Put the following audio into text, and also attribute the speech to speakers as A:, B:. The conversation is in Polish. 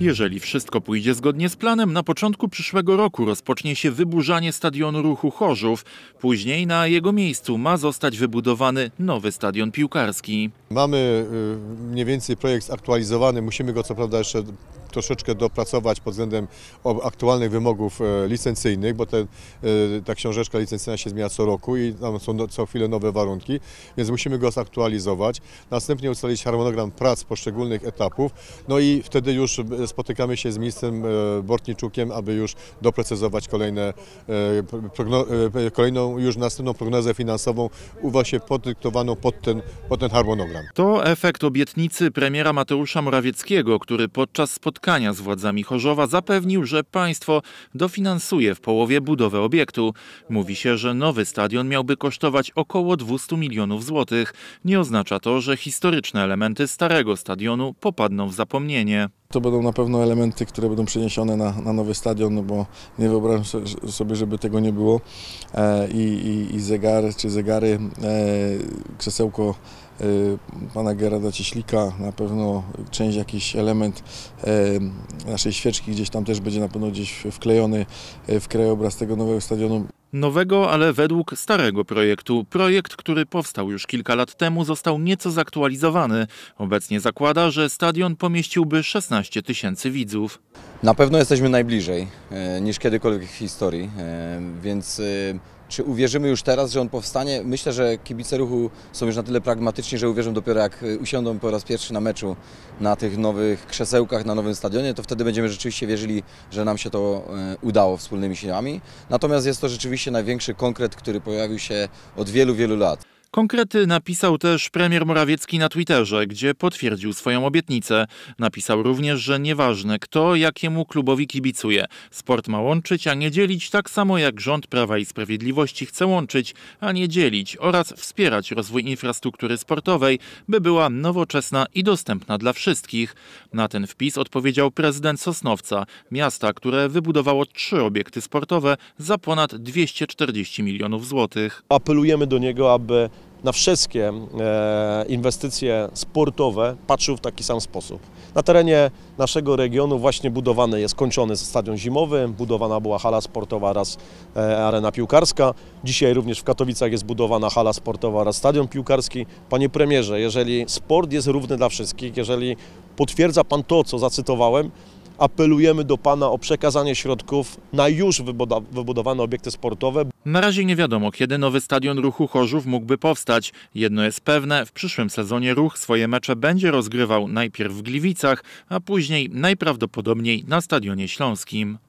A: Jeżeli wszystko pójdzie zgodnie z planem, na początku przyszłego roku rozpocznie się wyburzanie stadionu ruchu Chorzów. Później na jego miejscu ma zostać wybudowany nowy stadion piłkarski.
B: Mamy y, mniej więcej projekt zaktualizowany, musimy go co prawda jeszcze troszeczkę dopracować pod względem aktualnych wymogów e, licencyjnych, bo te, e, ta książeczka licencyjna się zmienia co roku i tam są no, co chwilę nowe warunki, więc musimy go zaktualizować. Następnie ustalić harmonogram prac poszczególnych etapów, no i wtedy już spotykamy się z ministrem e, Bortniczukiem, aby już doprecyzować kolejne, kolejną już następną prognozę finansową, uwa się podyktowaną pod ten, pod ten harmonogram.
A: To efekt obietnicy premiera Mateusza Morawieckiego, który podczas spotkania spotkania z władzami Chorzowa zapewnił, że państwo dofinansuje w połowie budowę obiektu. Mówi się, że nowy stadion miałby kosztować około 200 milionów złotych. Nie oznacza to, że historyczne elementy starego stadionu popadną w zapomnienie.
C: To będą na pewno elementy, które będą przeniesione na, na nowy stadion, no bo nie wyobrażam sobie, żeby tego nie było. E, i, i, zegar czy zegary, e, krzesełko Y, pana Gerarda Cieślika, na pewno część, jakiś element y, naszej świeczki gdzieś tam też będzie na pewno gdzieś wklejony y, w krajobraz tego nowego stadionu.
A: Nowego, ale według starego projektu. Projekt, który powstał już kilka lat temu, został nieco zaktualizowany. Obecnie zakłada, że stadion pomieściłby 16 tysięcy widzów.
D: Na pewno jesteśmy najbliżej niż kiedykolwiek w historii, więc czy uwierzymy już teraz, że on powstanie? Myślę, że kibice ruchu są już na tyle pragmatyczni, że uwierzą dopiero jak y, usiądą po raz pierwszy na meczu na tych nowych krzesełkach na nowym stadionie, to wtedy będziemy rzeczywiście wierzyli, że nam się to y, udało wspólnymi siłami. Natomiast jest to rzeczywiście największy konkret, który pojawił się od wielu, wielu
A: lat. Konkrety napisał też premier Morawiecki na Twitterze, gdzie potwierdził swoją obietnicę. Napisał również, że nieważne kto jakiemu klubowi kibicuje. Sport ma łączyć, a nie dzielić, tak samo jak rząd Prawa i Sprawiedliwości chce łączyć, a nie dzielić oraz wspierać rozwój infrastruktury sportowej, by była nowoczesna i dostępna dla wszystkich. Na ten wpis odpowiedział prezydent Sosnowca, miasta, które wybudowało trzy obiekty sportowe za ponad 240 milionów złotych. Apelujemy do niego,
E: aby na wszystkie e, inwestycje sportowe patrzył w taki sam sposób. Na terenie naszego regionu właśnie budowany jest kończony stadion zimowy, budowana była hala sportowa oraz e, arena piłkarska. Dzisiaj również w Katowicach jest budowana hala sportowa oraz stadion piłkarski. Panie premierze, jeżeli sport jest równy dla wszystkich, jeżeli potwierdza Pan to, co zacytowałem, apelujemy do Pana o przekazanie środków na już wybudowane obiekty sportowe.
A: Na razie nie wiadomo, kiedy nowy stadion ruchu Chorzów mógłby powstać. Jedno jest pewne, w przyszłym sezonie ruch swoje mecze będzie rozgrywał najpierw w Gliwicach, a później najprawdopodobniej na Stadionie Śląskim.